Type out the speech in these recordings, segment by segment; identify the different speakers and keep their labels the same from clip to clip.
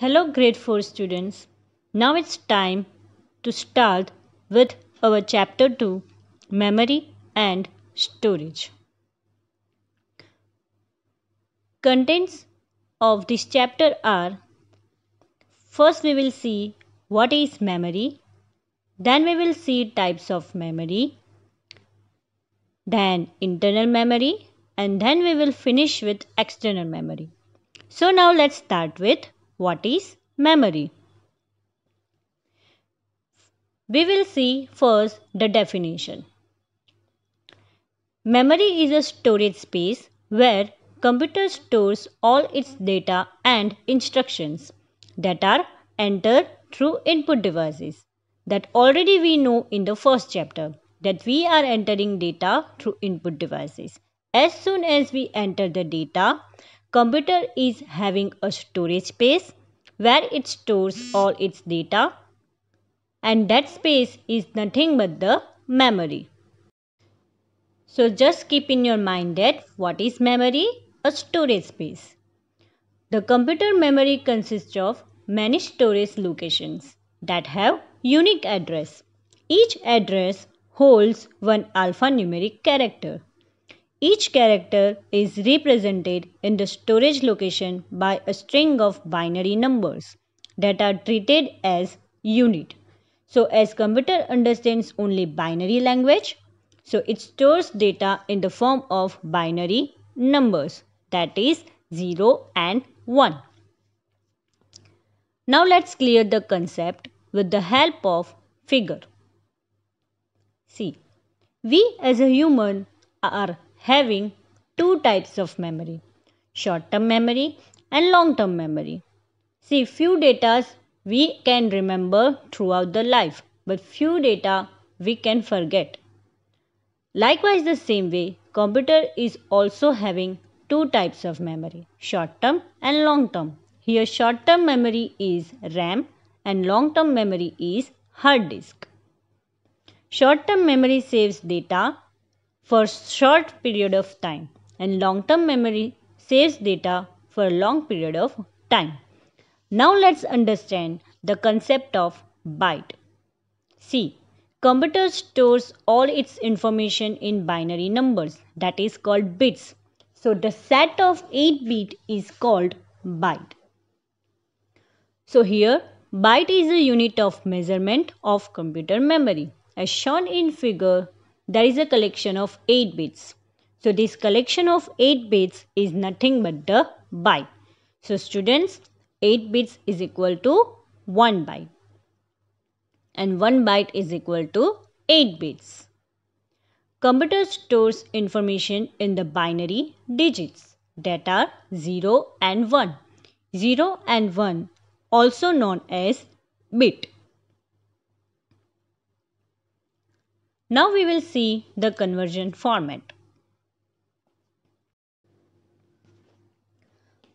Speaker 1: Hello grade 4 students. Now it's time to start with our chapter 2 memory and storage. Contents of this chapter are first we will see what is memory then we will see types of memory then internal memory and then we will finish with external memory. So now let's start with what is memory? We will see first the definition. Memory is a storage space where computer stores all its data and instructions that are entered through input devices that already we know in the first chapter that we are entering data through input devices. As soon as we enter the data, Computer is having a storage space where it stores all its data and that space is nothing but the memory. So just keep in your mind that what is memory? A storage space. The computer memory consists of many storage locations that have unique address. Each address holds one alphanumeric character. Each character is represented in the storage location by a string of binary numbers that are treated as unit. So as computer understands only binary language, so it stores data in the form of binary numbers that is 0 and 1. Now let's clear the concept with the help of figure. See, we as a human are having two types of memory short term memory and long term memory. See, few data we can remember throughout the life, but few data we can forget. Likewise, the same way, computer is also having two types of memory short term and long term. Here, short term memory is RAM and long term memory is hard disk. Short term memory saves data for short period of time and long-term memory saves data for long period of time. Now let's understand the concept of byte. C. Computer stores all its information in binary numbers that is called bits. So the set of 8 bit is called byte. So here byte is a unit of measurement of computer memory as shown in figure there is a collection of 8 bits. So this collection of 8 bits is nothing but the byte. So students 8 bits is equal to 1 byte and 1 byte is equal to 8 bits. Computer stores information in the binary digits that are 0 and 1. 0 and 1 also known as bit. Now we will see the conversion format.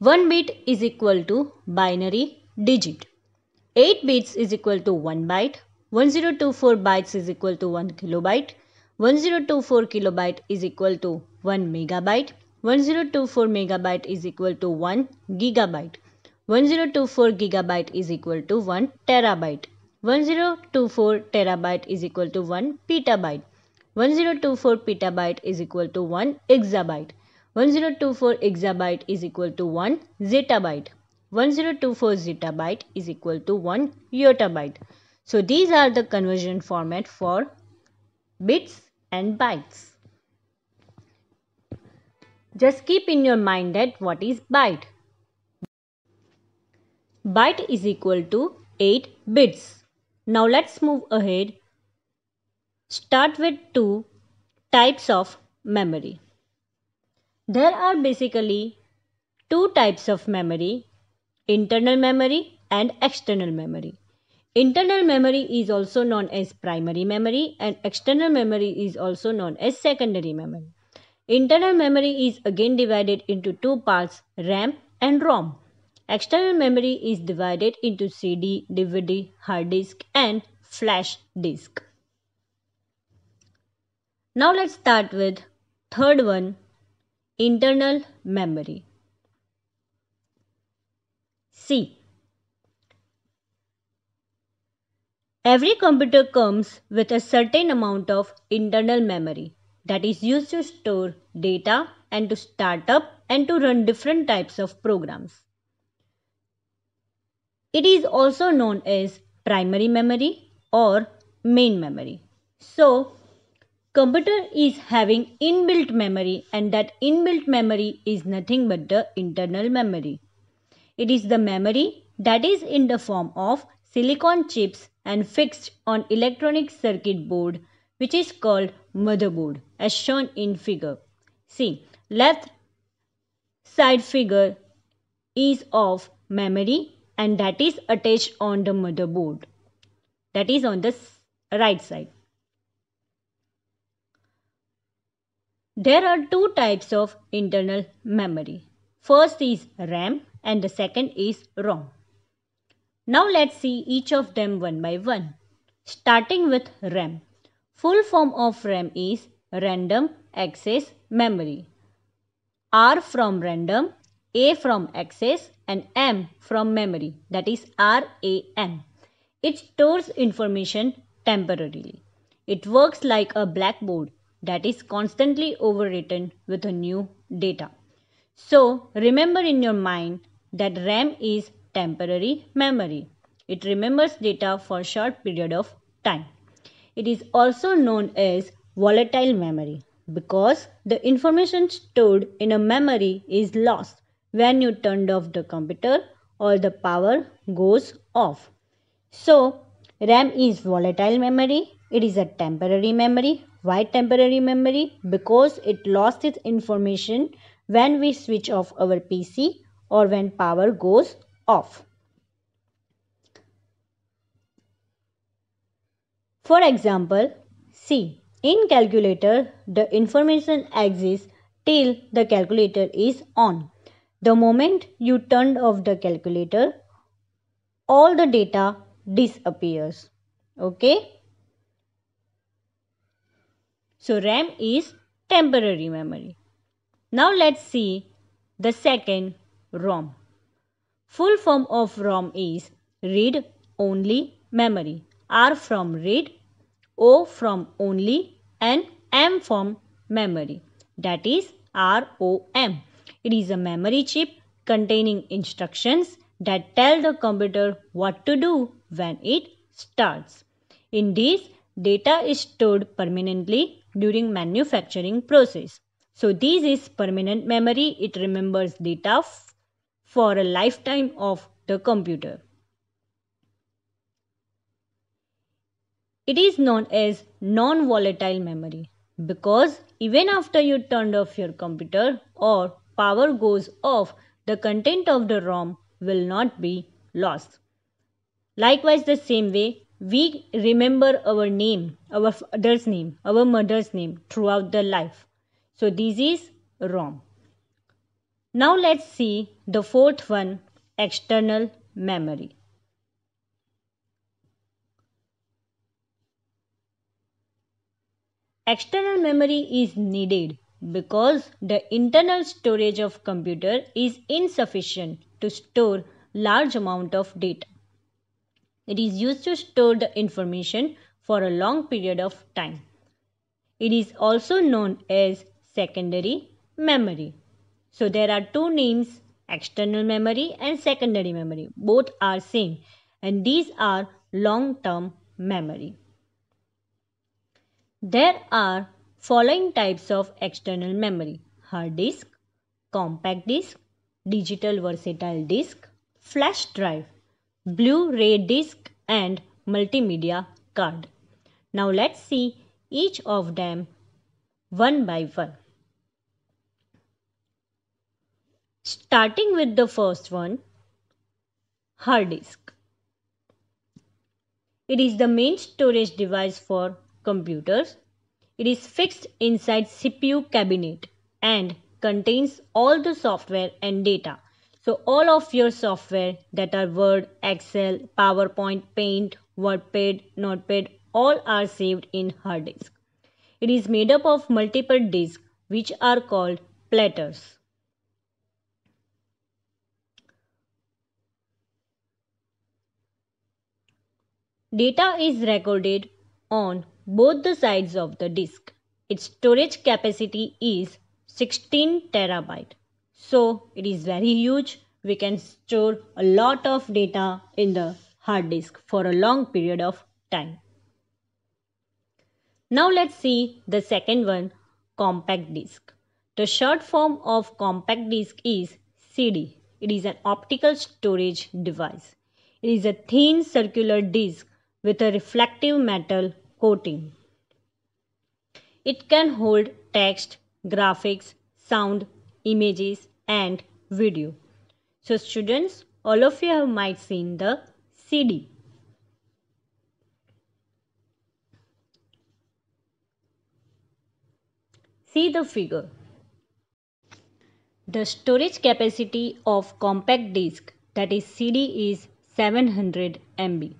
Speaker 1: 1 bit is equal to binary digit. 8 bits is equal to 1 byte. 1024 bytes is equal to 1 kilobyte. 1024 kilobyte is equal to 1 megabyte. 1024 megabyte is equal to 1 gigabyte. 1024 gigabyte is equal to 1 terabyte. 1024 terabyte is equal to 1 petabyte. 1024 petabyte is equal to 1 exabyte. 1024 exabyte is equal to 1 zettabyte. 1024 zettabyte is equal to 1 yottabyte. So these are the conversion format for bits and bytes. Just keep in your mind that what is byte. Byte is equal to 8 bits. Now let's move ahead. Start with two types of memory. There are basically two types of memory internal memory and external memory. Internal memory is also known as primary memory and external memory is also known as secondary memory. Internal memory is again divided into two parts RAM and ROM. External memory is divided into CD, DVD, hard disk and flash disk. Now let's start with third one internal memory. C. Every computer comes with a certain amount of internal memory that is used to store data and to start up and to run different types of programs. It is also known as primary memory or main memory. So, computer is having inbuilt memory and that inbuilt memory is nothing but the internal memory. It is the memory that is in the form of silicon chips and fixed on electronic circuit board which is called motherboard as shown in figure. See, left side figure is of memory and that is attached on the motherboard that is on the right side. There are two types of internal memory. First is RAM and the second is ROM. Now let's see each of them one by one. Starting with RAM. Full form of RAM is Random Access Memory. R from random, A from access and M from memory that is RAM. It stores information temporarily. It works like a blackboard that is constantly overwritten with a new data. So remember in your mind that RAM is temporary memory. It remembers data for a short period of time. It is also known as volatile memory because the information stored in a memory is lost when you turned off the computer or the power goes off. So, RAM is volatile memory. It is a temporary memory. Why temporary memory? Because it lost its information when we switch off our PC or when power goes off. For example, see, in calculator, the information exists till the calculator is on. The moment you turned off the calculator, all the data disappears. Okay. So RAM is temporary memory. Now let's see the second ROM. Full form of ROM is read only memory. R from read, O from only and M from memory. That is ROM. It is a memory chip containing instructions that tell the computer what to do when it starts. In this, data is stored permanently during manufacturing process. So this is permanent memory. It remembers data for a lifetime of the computer. It is known as non-volatile memory because even after you turned off your computer or power goes off, the content of the ROM will not be lost. Likewise, the same way, we remember our name, our father's name, our mother's name throughout the life. So this is ROM. Now let's see the fourth one, external memory. External memory is needed because the internal storage of computer is insufficient to store large amount of data. It is used to store the information for a long period of time. It is also known as secondary memory. So there are two names external memory and secondary memory. Both are same and these are long term memory. There are following types of external memory hard disk, compact disk, digital versatile disk, flash drive, Blu-ray disc and multimedia card. Now let's see each of them one by one. Starting with the first one, hard disk. It is the main storage device for computers it is fixed inside CPU cabinet and contains all the software and data. So all of your software that are Word, Excel, PowerPoint, Paint, WordPad, Notepad all are saved in hard disk. It is made up of multiple disks which are called platters. Data is recorded on both the sides of the disk. Its storage capacity is 16 terabyte. So it is very huge. We can store a lot of data in the hard disk for a long period of time. Now let's see the second one compact disk. The short form of compact disk is CD. It is an optical storage device. It is a thin circular disk with a reflective metal coating. It can hold text, graphics, sound, images and video. So students, all of you have might seen the CD. See the figure. The storage capacity of compact disc that is CD is 700 MB.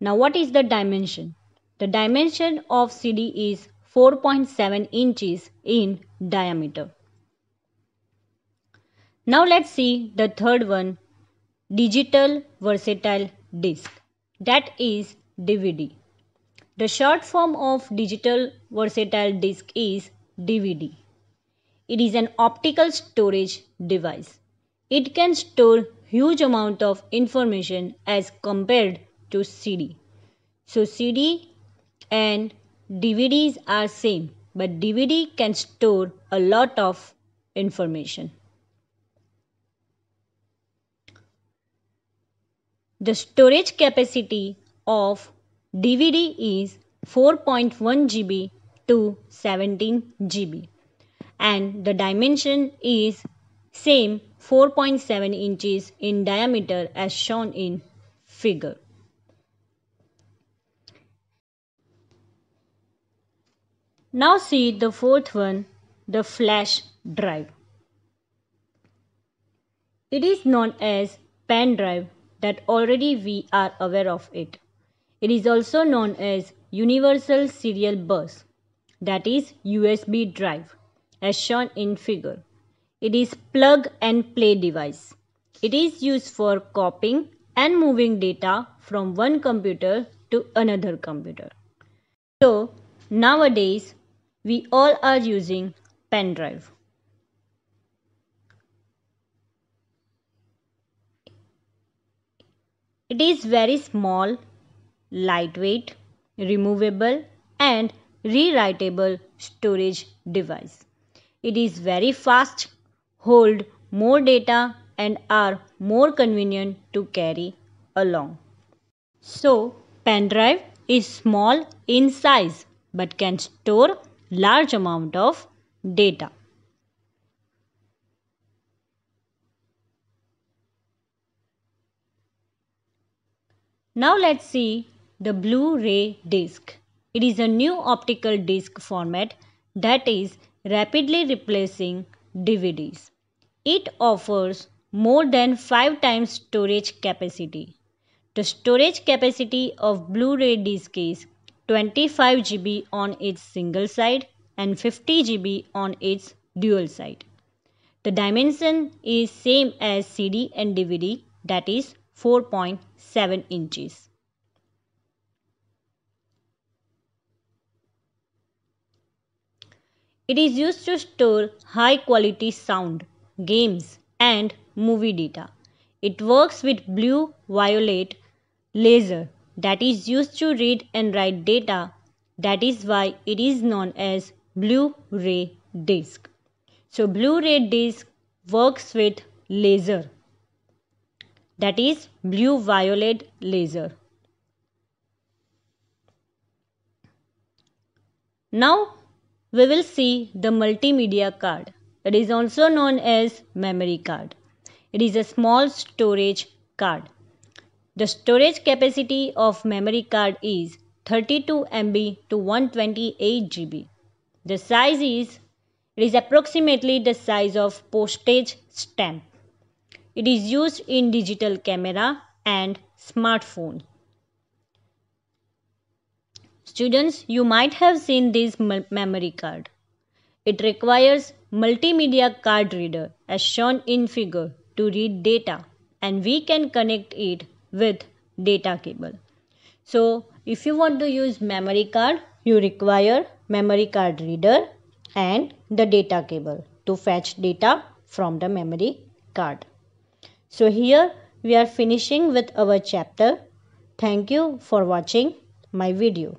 Speaker 1: Now what is the dimension? The dimension of CD is 4.7 inches in diameter. Now let's see the third one digital versatile disc that is DVD. The short form of digital versatile disc is DVD. It is an optical storage device. It can store huge amount of information as compared to CD. So CD and DVDs are same but DVD can store a lot of information. The storage capacity of DVD is 4.1 GB to 17 GB and the dimension is same 4.7 inches in diameter as shown in figure. Now see the fourth one, the flash drive. It is known as pen drive that already we are aware of it. It is also known as universal serial bus that is USB drive as shown in figure. It is plug and play device. It is used for copying and moving data from one computer to another computer. So nowadays we all are using pen drive. It is very small, lightweight, removable and rewritable storage device. It is very fast, hold more data and are more convenient to carry along. So, pen drive is small in size but can store large amount of data. Now let's see the Blu-ray disc. It is a new optical disc format that is rapidly replacing DVDs. It offers more than 5 times storage capacity. The storage capacity of Blu-ray disc is 25 GB on its single side and 50 GB on its dual side. The dimension is same as CD and DVD that is 4.7 inches. It is used to store high quality sound, games and movie data. It works with blue violet laser that is used to read and write data. That is why it is known as Blu-ray disc. So Blu-ray disc works with laser. That is blue violet laser. Now we will see the multimedia card. It is also known as memory card. It is a small storage card the storage capacity of memory card is 32 MB to 128 GB. The size is it is approximately the size of postage stamp. It is used in digital camera and smartphone. Students, you might have seen this memory card. It requires multimedia card reader as shown in figure to read data and we can connect it with data cable. So if you want to use memory card, you require memory card reader and the data cable to fetch data from the memory card. So here we are finishing with our chapter. Thank you for watching my video.